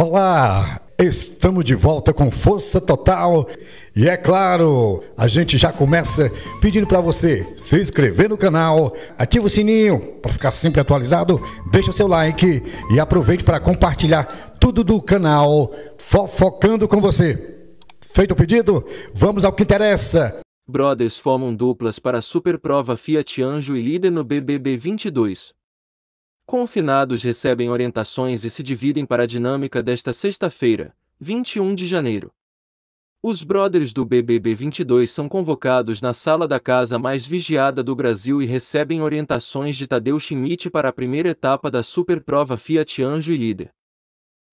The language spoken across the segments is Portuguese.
Olá, estamos de volta com força total e é claro, a gente já começa pedindo para você se inscrever no canal, ativa o sininho para ficar sempre atualizado, deixa o seu like e aproveite para compartilhar tudo do canal fofocando com você. Feito o pedido, vamos ao que interessa. Brothers formam duplas para a Superprova Fiat Anjo e líder no BBB 22. Confinados recebem orientações e se dividem para a dinâmica desta sexta-feira, 21 de janeiro. Os brothers do BBB 22 são convocados na sala da casa mais vigiada do Brasil e recebem orientações de Tadeu Schmidt para a primeira etapa da Superprova Fiat Anjo e Líder.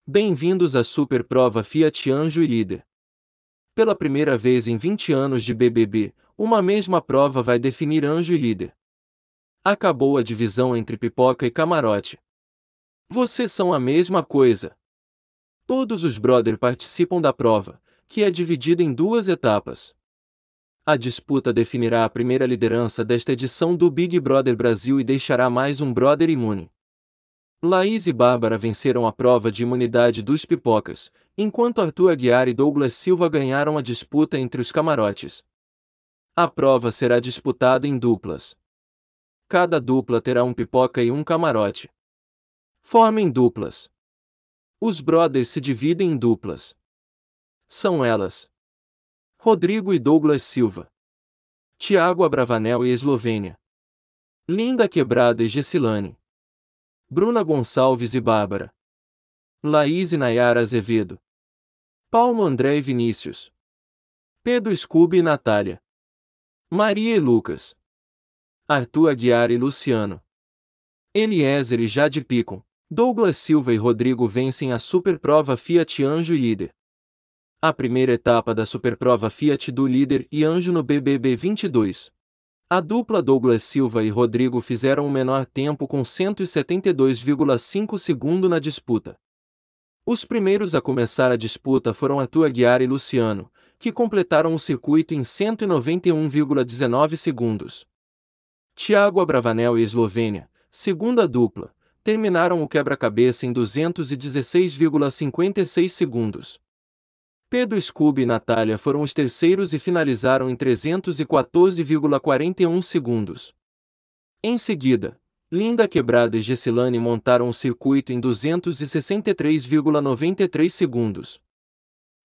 Bem-vindos à Superprova Fiat Anjo e Líder. Pela primeira vez em 20 anos de BBB, uma mesma prova vai definir anjo e líder. Acabou a divisão entre pipoca e camarote. Vocês são a mesma coisa. Todos os brother participam da prova, que é dividida em duas etapas. A disputa definirá a primeira liderança desta edição do Big Brother Brasil e deixará mais um brother imune. Laís e Bárbara venceram a prova de imunidade dos pipocas, enquanto Arthur Aguiar e Douglas Silva ganharam a disputa entre os camarotes. A prova será disputada em duplas. Cada dupla terá um pipoca e um camarote. Formem duplas. Os brothers se dividem em duplas. São elas: Rodrigo e Douglas Silva, Tiago Abravanel e Eslovênia, Linda Quebrada e Gessilane, Bruna Gonçalves e Bárbara, Laís e Nayara Azevedo, Paulo André e Vinícius, Pedro Scooby e Natália, Maria e Lucas. Arthur Aguiar e Luciano. Eliezer e Jade Picon. Douglas Silva e Rodrigo vencem a Superprova Fiat Anjo Líder. A primeira etapa da Superprova Fiat do Líder e Anjo no BBB 22. A dupla Douglas Silva e Rodrigo fizeram o menor tempo com 172,5 segundos na disputa. Os primeiros a começar a disputa foram Arthur Aguiar e Luciano, que completaram o circuito em 191,19 segundos. Tiago Abravanel e Eslovênia, segunda dupla, terminaram o quebra-cabeça em 216,56 segundos. Pedro Scooby e Natália foram os terceiros e finalizaram em 314,41 segundos. Em seguida, Linda Quebrada e Gessilane montaram o circuito em 263,93 segundos.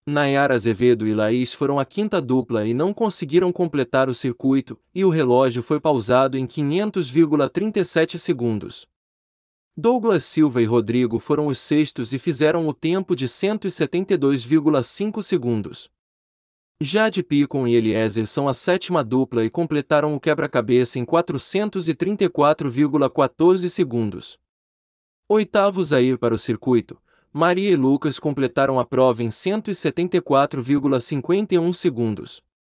Nayara Azevedo e Laís foram a quinta dupla e não conseguiram completar o circuito, e o relógio foi pausado em 500,37 segundos. Douglas Silva e Rodrigo foram os sextos e fizeram o tempo de 172,5 segundos. Jade Picon e Eliezer são a sétima dupla e completaram o quebra-cabeça em 434,14 segundos. Oitavos a ir para o circuito, Maria e Lucas completaram a prova em 174,51 segundos.